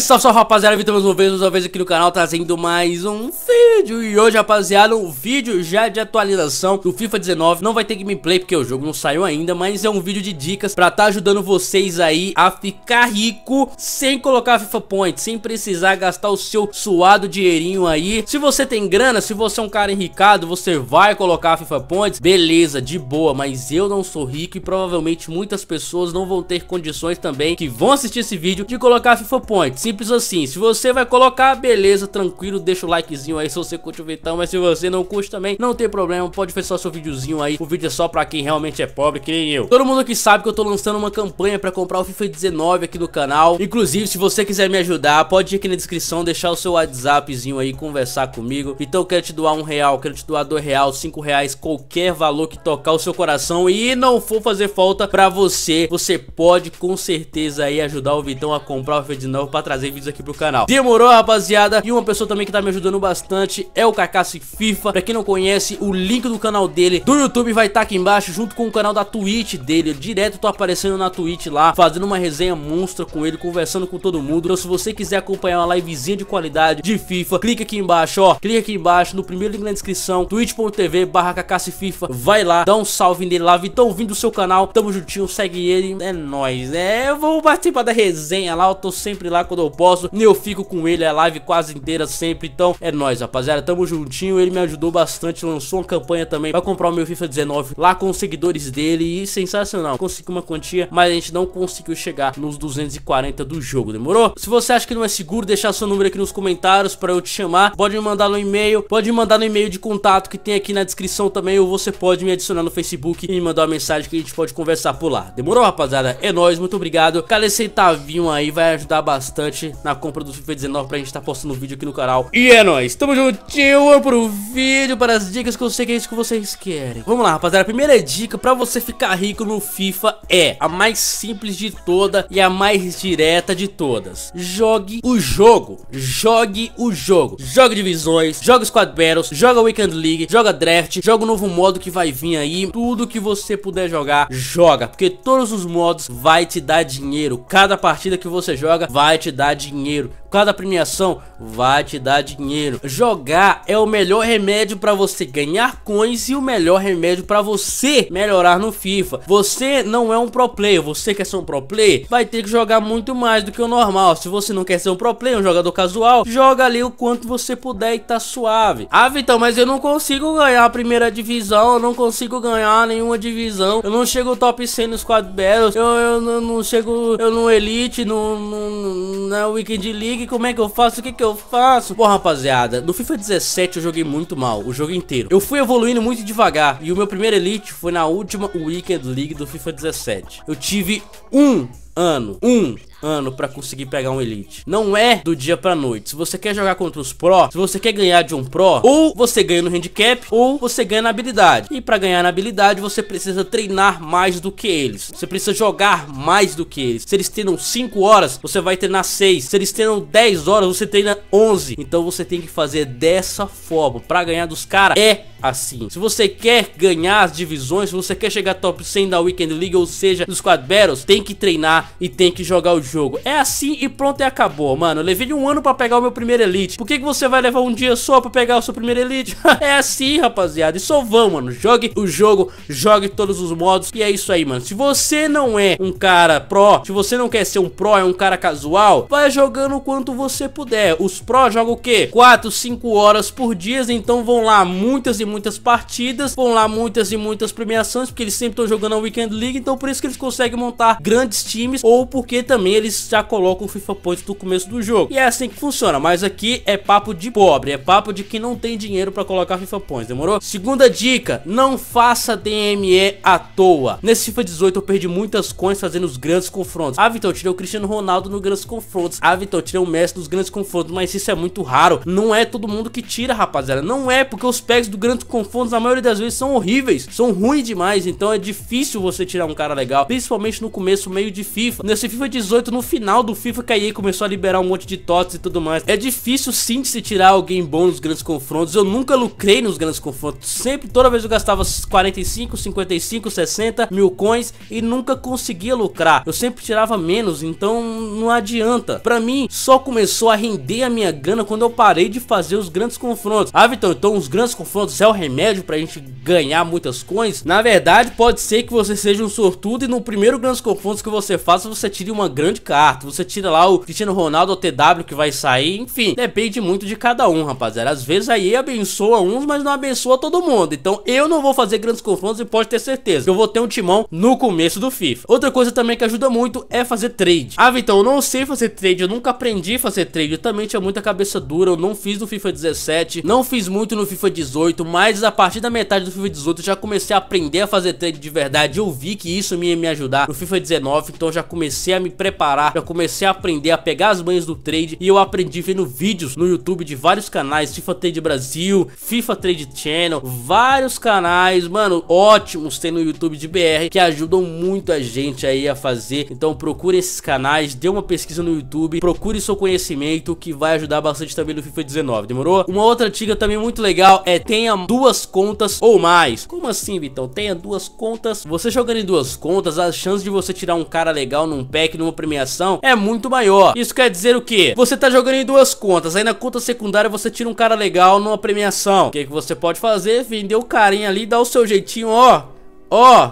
Salve, salve rapaziada, Vitor mais uma vez, mais uma vez aqui no canal trazendo mais um vídeo E hoje rapaziada, um vídeo já de atualização do FIFA 19 Não vai ter gameplay porque o jogo não saiu ainda Mas é um vídeo de dicas pra tá ajudando vocês aí a ficar rico Sem colocar FIFA Point, sem precisar gastar o seu suado dinheirinho aí Se você tem grana, se você é um cara enricado, você vai colocar FIFA Points Beleza, de boa, mas eu não sou rico e provavelmente muitas pessoas não vão ter condições também Que vão assistir esse vídeo de colocar FIFA Points simples assim. Se você vai colocar, beleza, tranquilo, deixa o likezinho aí se você curte o Vitão, mas se você não curte também, não tem problema, pode fechar só seu videozinho aí. O vídeo é só pra quem realmente é pobre, que nem eu. Todo mundo que sabe que eu tô lançando uma campanha pra comprar o FIFA 19 aqui no canal. Inclusive, se você quiser me ajudar, pode ir aqui na descrição, deixar o seu WhatsAppzinho aí, conversar comigo. Então eu quero te doar um real, quero te doar dois real, cinco reais, qualquer valor que tocar o seu coração e não for fazer falta pra você, você pode com certeza aí ajudar o Vitão a comprar o FIFA 19 pra trazer trazer vídeos aqui pro canal. Demorou, rapaziada? E uma pessoa também que tá me ajudando bastante é o Cacace FIFA. Pra quem não conhece, o link do canal dele do YouTube vai estar tá aqui embaixo, junto com o canal da Twitch dele. Eu direto tô aparecendo na Twitch lá, fazendo uma resenha monstra com ele, conversando com todo mundo. Então se você quiser acompanhar uma livezinha de qualidade de FIFA, clica aqui embaixo, ó. Clica aqui embaixo no primeiro link na descrição, twitch.tv barra FIFA. Vai lá, dá um salve nele lá, Vitão vindo do seu canal. Tamo juntinho, segue ele. É nóis, né? Eu vou participar da resenha lá, eu tô sempre lá quando eu eu posso, eu fico com ele, é live quase inteira sempre, então é nóis, rapaziada, tamo juntinho, ele me ajudou bastante, lançou uma campanha também pra comprar o meu FIFA 19 lá com os seguidores dele e sensacional, consegui uma quantia, mas a gente não conseguiu chegar nos 240 do jogo, demorou? Se você acha que não é seguro, deixar seu número aqui nos comentários pra eu te chamar, pode me mandar no e-mail, pode me mandar no e-mail de contato que tem aqui na descrição também, ou você pode me adicionar no Facebook e me mandar uma mensagem que a gente pode conversar por lá, demorou rapaziada? É nóis, muito obrigado, cada centavinho aí vai ajudar bastante na compra do FIFA 19 pra gente estar tá postando o vídeo aqui no canal. E é nóis, tamo juntinho pro vídeo, para as dicas que eu sei que é isso que vocês querem. Vamos lá, rapaziada, a primeira dica pra você ficar rico no FIFA é a mais simples de toda e a mais direta de todas. Jogue o jogo, jogue o jogo. jogue divisões, jogue Squad Battles, joga Weekend League, joga Draft, joga o novo modo que vai vir aí, tudo que você puder jogar, joga, porque todos os modos vai te dar dinheiro, cada partida que você joga vai te dar dinheiro cada premiação vai te dar dinheiro. Jogar é o melhor remédio para você ganhar coins e o melhor remédio para você melhorar no FIFA. Você não é um pro player, você quer ser um pro player, vai ter que jogar muito mais do que o normal. Se você não quer ser um pro player, um jogador casual, joga ali o quanto você puder e tá suave. Ah, Vitão, mas eu não consigo ganhar a primeira divisão, eu não consigo ganhar nenhuma divisão, eu não chego top 100 nos Squad Battles, eu, eu, eu não chego, eu não Elite, no, no, na Weekend League, como é que eu faço? O que que eu faço? Bom, rapaziada, no FIFA 17 eu joguei muito mal, o jogo inteiro. Eu fui evoluindo muito devagar e o meu primeiro Elite foi na última Weekend League do FIFA 17. Eu tive um ano, um ano para conseguir pegar um Elite. Não é do dia pra noite. Se você quer jogar contra os Pro, se você quer ganhar de um Pro, ou você ganha no handicap, ou você ganha na habilidade. E para ganhar na habilidade, você precisa treinar mais do que eles. Você precisa jogar mais do que eles. Se eles treinam 5 horas, você vai treinar 6. Se eles treinam 10 horas, você treina 11. Então você tem que fazer dessa forma. Para ganhar dos caras, é assim. Se você quer ganhar as divisões, se você quer chegar top 100 da Weekend League, ou seja, dos Squad Battles, tem que treinar e tem que jogar o jogo. É assim e pronto e acabou, mano. Eu levei um ano pra pegar o meu primeiro Elite. Por que, que você vai levar um dia só pra pegar o seu primeiro Elite? é assim, rapaziada. E só vão, mano. Jogue o jogo, jogue todos os modos. E é isso aí, mano. Se você não é um cara pro, se você não quer ser um pro, é um cara casual, vai jogando o quanto você puder. Os pro jogam o quê? 4, 5 horas por dia. Então vão lá muitas e muitas partidas, vão lá muitas e muitas premiações, porque eles sempre estão jogando a Weekend League. Então por isso que eles conseguem montar grandes times ou porque também eles já colocam o FIFA Points no começo do jogo. E é assim que funciona, mas aqui é papo de pobre, é papo de que não tem dinheiro pra colocar FIFA Points, demorou? Segunda dica, não faça DME à toa. Nesse FIFA 18 eu perdi muitas coins fazendo os grandes confrontos. Ah, Vitor, eu tirei o Cristiano Ronaldo nos grandes confrontos. Ah, Vitor, eu tirei o Messi nos grandes confrontos, mas isso é muito raro. Não é todo mundo que tira, rapaziada. Não é, porque os packs do grandes confrontos, na maioria das vezes, são horríveis. São ruins demais, então é difícil você tirar um cara legal, principalmente no começo, meio de FIFA. Nesse FIFA 18 tanto no final do FIFA que a EA começou a liberar um monte de TOTS e tudo mais. É difícil sim de se tirar alguém bom nos grandes confrontos. Eu nunca lucrei nos grandes confrontos. Sempre, toda vez eu gastava 45, 55, 60 mil coins e nunca conseguia lucrar. Eu sempre tirava menos, então não adianta. Pra mim, só começou a render a minha grana quando eu parei de fazer os grandes confrontos. Ah, Vitor, então os grandes confrontos é o remédio pra gente ganhar muitas coins? Na verdade, pode ser que você seja um sortudo e no primeiro grandes confrontos que você faça, você tire uma grande carta. Você tira lá o Cristiano Ronaldo ou TW que vai sair. Enfim, depende muito de cada um, rapaziada. Às vezes aí abençoa uns, mas não abençoa todo mundo. Então eu não vou fazer grandes confrontos e pode ter certeza. que Eu vou ter um timão no começo do FIFA. Outra coisa também que ajuda muito é fazer trade. Ah, então eu não sei fazer trade. Eu nunca aprendi a fazer trade. Eu também tinha muita cabeça dura. Eu não fiz no FIFA 17. Não fiz muito no FIFA 18. Mas a partir da metade do FIFA 18 eu já comecei a aprender a fazer trade de verdade. Eu vi que isso ia me ajudar no FIFA 19. Então já comecei a me preparar já comecei a aprender a pegar as manhas do trade e eu aprendi vendo vídeos no YouTube de vários canais, FIFA Trade Brasil, FIFA Trade Channel, vários canais, mano, ótimos tem no YouTube de BR que ajudam muito a gente aí a fazer. Então procure esses canais, dê uma pesquisa no YouTube, procure seu conhecimento que vai ajudar bastante também no FIFA 19, demorou? Uma outra dica também muito legal é tenha duas contas ou mais. Como assim, Vitão? Tenha duas contas. Você jogando em duas contas, a chance de você tirar um cara legal num pack numa primeira premiação é muito maior. Isso quer dizer o quê? Você tá jogando em duas contas, aí na conta secundária você tira um cara legal numa premiação. O que, que você pode fazer? Vender o carinha ali, dar o seu jeitinho, ó, ó,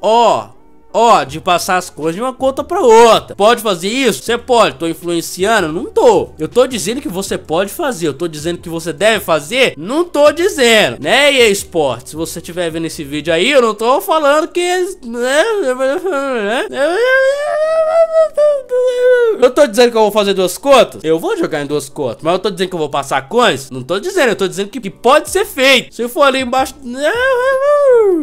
ó ó, oh, de passar as coisas de uma conta para outra. Pode fazer isso? Você pode. Tô influenciando? Não tô. Eu tô dizendo que você pode fazer. Eu tô dizendo que você deve fazer? Não tô dizendo. Né, EA Sports? Se você estiver vendo esse vídeo aí, eu não tô falando que... Né? Eu tô dizendo que eu vou fazer duas contas? Eu vou jogar em duas contas. Mas eu tô dizendo que eu vou passar coins? Não tô dizendo, eu tô dizendo que, pode ser feito. Se for ali embaixo...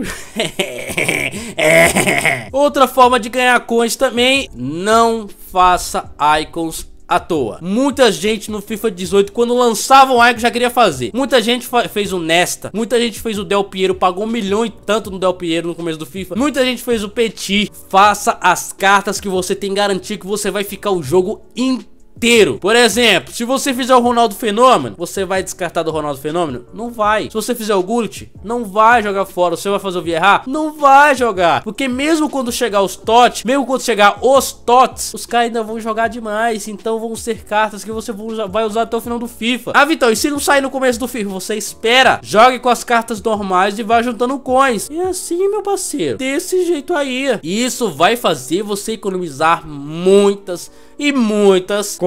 Outra forma de ganhar coins também, não faça icons à toa. Muita gente no FIFA 18, quando lançavam um já queria fazer. Muita gente fez o Nesta, muita gente fez o Del Piero, pagou um milhão e tanto no Del Piero no começo do FIFA. Muita gente fez o Petit. Faça as cartas que você tem garantia que você vai ficar o jogo inteiro inteiro. Por exemplo, se você fizer o Ronaldo Fenômeno, você vai descartar do Ronaldo Fenômeno? Não vai. Se você fizer o Gullit, não vai jogar fora. Você vai fazer o Vieira? Não vai jogar. Porque mesmo quando chegar os Tots, mesmo quando chegar os Tots, os caras ainda vão jogar demais. Então vão ser cartas que você vai usar até o final do FIFA. Ah, Vitão, e se não sair no começo do FIFA, você espera. Jogue com as cartas normais e vai juntando coins. É assim, meu parceiro. Desse jeito aí. Isso vai fazer você economizar muitas e muitas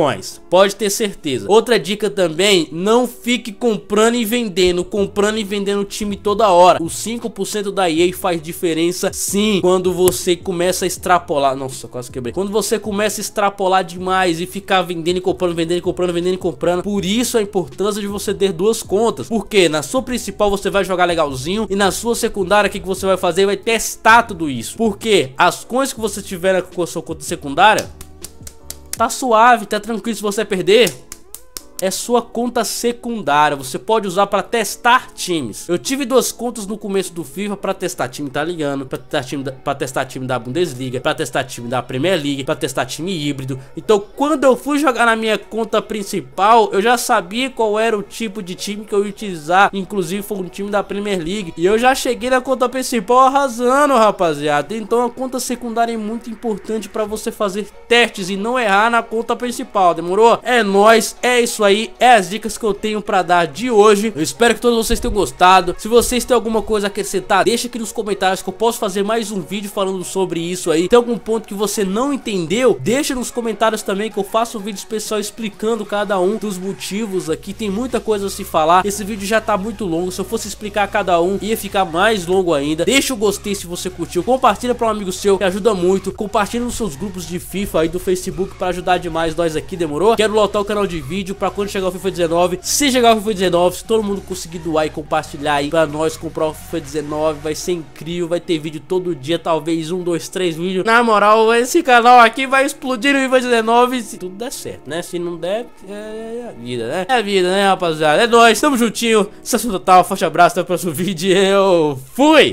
Pode ter certeza. Outra dica também, não fique comprando e vendendo, comprando e vendendo o time toda hora. Os 5% da EA faz diferença sim, quando você começa a extrapolar. Nossa, quase quebrei. Quando você começa a extrapolar demais e ficar vendendo e comprando, vendendo e comprando, vendendo e comprando. Por isso a importância de você ter duas contas. Porque na sua principal você vai jogar legalzinho e na sua secundária o que, que você vai fazer? Vai testar tudo isso. Porque as coisas que você tiver na sua conta secundária Tá suave, tá tranquilo se você perder é sua conta secundária. Você pode usar para testar times. Eu tive duas contas no começo do FIFA para testar time italiano, para testar time para testar time da Bundesliga, para testar time da Premier League, para testar time híbrido. Então, quando eu fui jogar na minha conta principal, eu já sabia qual era o tipo de time que eu ia utilizar. Inclusive foi um time da Premier League e eu já cheguei na conta principal arrasando, rapaziada. Então, a conta secundária é muito importante para você fazer testes e não errar na conta principal. Demorou? É nós, é isso aí é as dicas que eu tenho pra dar de hoje. Eu espero que todos vocês tenham gostado. Se vocês têm alguma coisa a acrescentar, deixa aqui nos comentários que eu posso fazer mais um vídeo falando sobre isso aí. Tem algum ponto que você não entendeu? Deixa nos comentários também que eu faço um vídeo especial explicando cada um dos motivos aqui. Tem muita coisa a se falar. Esse vídeo já tá muito longo. Se eu fosse explicar cada um, ia ficar mais longo ainda. Deixa o gostei se você curtiu. Compartilha para um amigo seu, que ajuda muito. Compartilha nos seus grupos de FIFA aí do Facebook para ajudar demais nós aqui, demorou? Quero lotar o canal de vídeo para quando chegar o FIFA 19. Se chegar o FIFA 19, se todo mundo conseguir doar e compartilhar aí pra nós comprar o FIFA 19, vai ser incrível. Vai ter vídeo todo dia, talvez um, dois, três vídeos. Na moral, esse canal aqui vai explodir no FIFA 19 se tudo der certo, né? Se não der, é, é, é a vida, né? É a vida, né, rapaziada? É nóis, tamo juntinho. Sensação total, forte abraço, até o próximo vídeo. Eu fui!